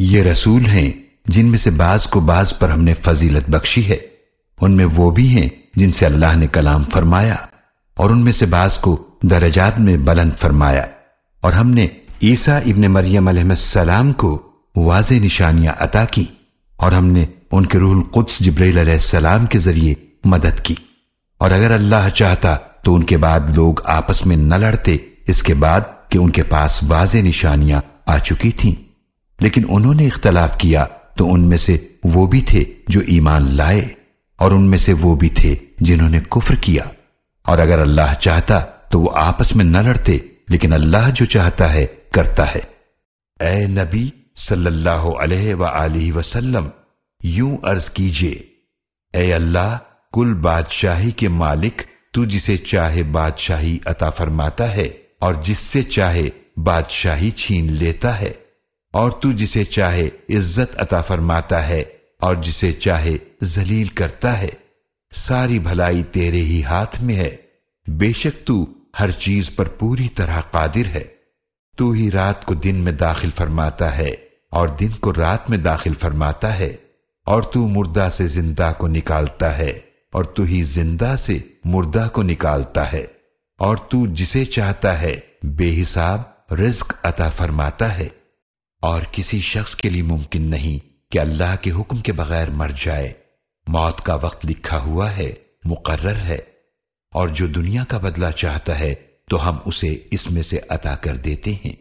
ये रसूल हैं जिनमें से बाज को बाज पर हमने फजीलत बख्शी है उनमें वो भी हैं जिनसे अल्लाह ने कलाम फरमाया और उनमें से बाज को दरजात में बुलंद फरमाया और हमने ईसा इब्न मरियम सलाम को वाज निशानियां अता की और हमने उनके रूहुल कुद्स जब्रैल के जरिए मदद की और अगर अल्लाह चाहता तो उनके बाद लोग आपस में न लड़ते इसके बाद कि उनके पास वाज निशानियां आ चुकी थीं लेकिन उन्होंने इख्तलाफ किया तो उनमें से वो भी थे जो ईमान लाए और उनमें से वो भी थे जिन्होंने कुफर किया और अगर अल्लाह चाहता तो वो आपस में न लड़ते लेकिन अल्लाह जो चाहता है करता है ए नबी सल्लल्लाहु अलैहि सल्लाह वसल्लम यूं अर्ज कीजिए ए अल्लाह कुल बादशाही के मालिक तू जिसे चाहे बादशाही अता फरमाता है और जिससे चाहे बादशाही छीन लेता है और तू जिसे चाहे इज्जत अता फरमाता है और जिसे चाहे जलील करता है सारी भलाई तेरे ही हाथ में है बेशक तू हर चीज पर पूरी तरह कादिर है तू ही रात को दिन में दाखिल फरमाता है और दिन को रात में दाखिल फरमाता है और तू मुर्दा से जिंदा को निकालता है और तू ही जिंदा से मुर्दा को निकालता है और तू जिसे चाहता है बेहिसाब रिस्क अता फरमाता है और किसी शख्स के लिए मुमकिन नहीं कि अल्लाह के हुक्म के बगैर मर जाए मौत का वक्त लिखा हुआ है मुकर्र है और जो दुनिया का बदला चाहता है तो हम उसे इसमें से अता कर देते हैं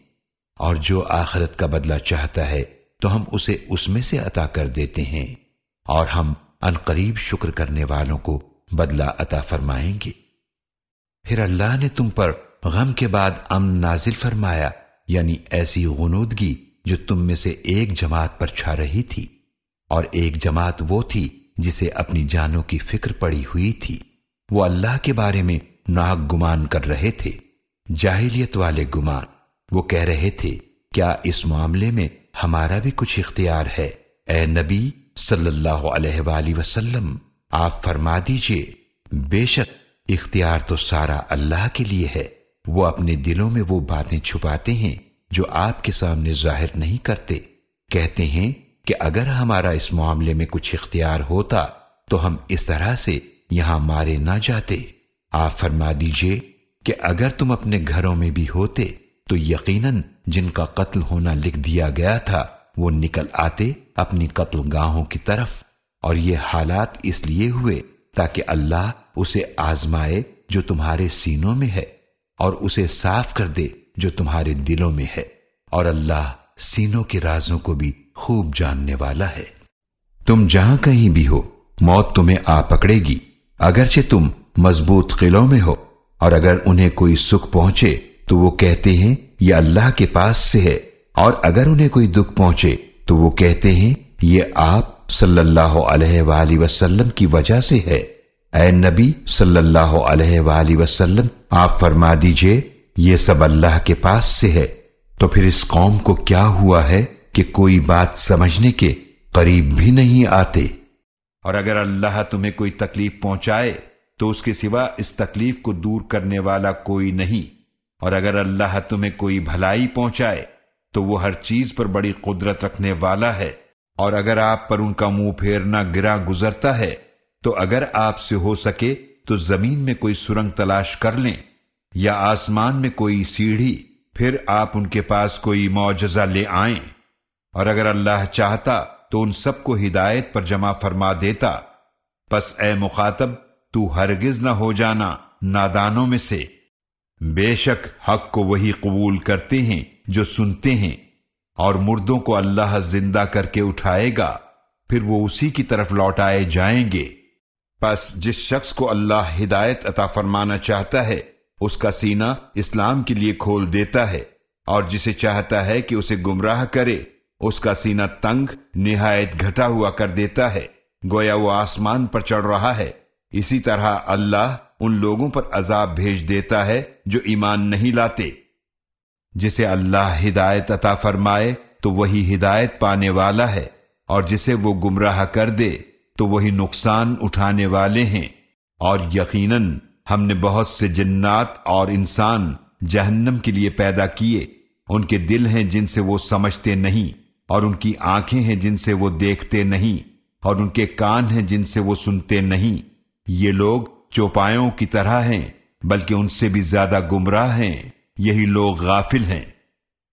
और जो आखरत का बदला चाहता है तो हम उसे उसमें से अता कर देते हैं और हम अनकरीब शुक्र करने वालों को बदला अता फरमाएंगे फिर अल्लाह ने तुम पर गम के बाद अम नाजिल फरमाया यानी ऐसी गनूदगी जो तुम में से एक जमात पर छा रही थी और एक जमात वो थी जिसे अपनी जानों की फिक्र पड़ी हुई थी वो अल्लाह के बारे में नाक गुमान कर रहे थे जाहिलियत वाले गुमान वो कह रहे थे क्या इस मामले में हमारा भी कुछ इख्तियार है ए नबी सल्लल्लाहु अलैहि वसल्लम आप फरमा दीजिए बेशक इख्तियार तो सारा अल्लाह के लिए है वो अपने दिलों में वो बातें छुपाते हैं जो आपके सामने जाहिर नहीं करते कहते हैं कि अगर हमारा इस मामले में कुछ इख्तियार होता तो हम इस तरह से यहां मारे ना जाते आप फरमा दीजिए कि अगर तुम अपने घरों में भी होते तो यकीनन जिनका कत्ल होना लिख दिया गया था वो निकल आते अपनी कत्ल गाहों की तरफ और ये हालात इसलिए हुए ताकि अल्लाह उसे आजमाए जो तुम्हारे सीनों में है और उसे साफ कर दे जो तुम्हारे दिलों में है और अल्लाह सीनों के राजों को भी खूब जानने वाला है तुम जहां कहीं भी हो मौत तुम्हें आ पकड़ेगी अगरचे तुम मजबूत किलों में हो और अगर उन्हें कोई सुख पहुंचे तो वो कहते हैं ये अल्लाह के पास से है और अगर उन्हें कोई दुख पहुंचे तो वो कहते हैं ये आप सल्लल्लाहु अलैहि वसल्लम की वजह से है ए नबी सल्लल्लाहु अलैहि वसल्लम आप फरमा दीजिए ये सब अल्लाह के पास से है तो फिर इस कौम को क्या हुआ है कि कोई बात समझने के करीब भी नहीं आते और अगर अल्लाह तुम्हें कोई तकलीफ पहुंचाए तो उसके सिवा इस तकलीफ को दूर करने वाला कोई नहीं और अगर अल्लाह तुम्हें कोई भलाई पहुंचाए तो वो हर चीज पर बड़ी कुदरत रखने वाला है और अगर आप पर उनका मुंह फेरना गिरा गुजरता है तो अगर आपसे हो सके तो जमीन में कोई सुरंग तलाश कर लें या आसमान में कोई सीढ़ी फिर आप उनके पास कोई मुआजा ले आए और अगर अल्लाह चाहता तो उन सबको हिदायत पर जमा फरमा देता बस ए मुखातब तू हरगिज ना हो जाना नादानों में से बेशक हक को वही कबूल करते हैं जो सुनते हैं और मुर्दों को अल्लाह जिंदा करके उठाएगा फिर वो उसी की तरफ लौटाए जाएंगे बस जिस शख्स को अल्लाह हिदायत अता फरमाना चाहता है उसका सीना इस्लाम के लिए खोल देता है और जिसे चाहता है कि उसे गुमराह करे उसका सीना तंग निहायत घटा हुआ कर देता है गोया वो आसमान पर चढ़ रहा है इसी तरह अल्लाह उन लोगों पर अजाब भेज देता है जो ईमान नहीं लाते जिसे अल्लाह हिदायत अता फरमाए तो वही हिदायत पाने वाला है और जिसे वो गुमराह कर दे तो वही नुकसान उठाने वाले हैं और यकीनन हमने बहुत से जन्नात और इंसान जहन्नम के लिए पैदा किए उनके दिल हैं जिनसे वो समझते नहीं और उनकी आंखें हैं जिनसे वो देखते नहीं और उनके कान हैं जिनसे वो सुनते नहीं ये लोग चौपायों की तरह हैं बल्कि उनसे भी ज्यादा गुमराह हैं यही लोग गाफिल हैं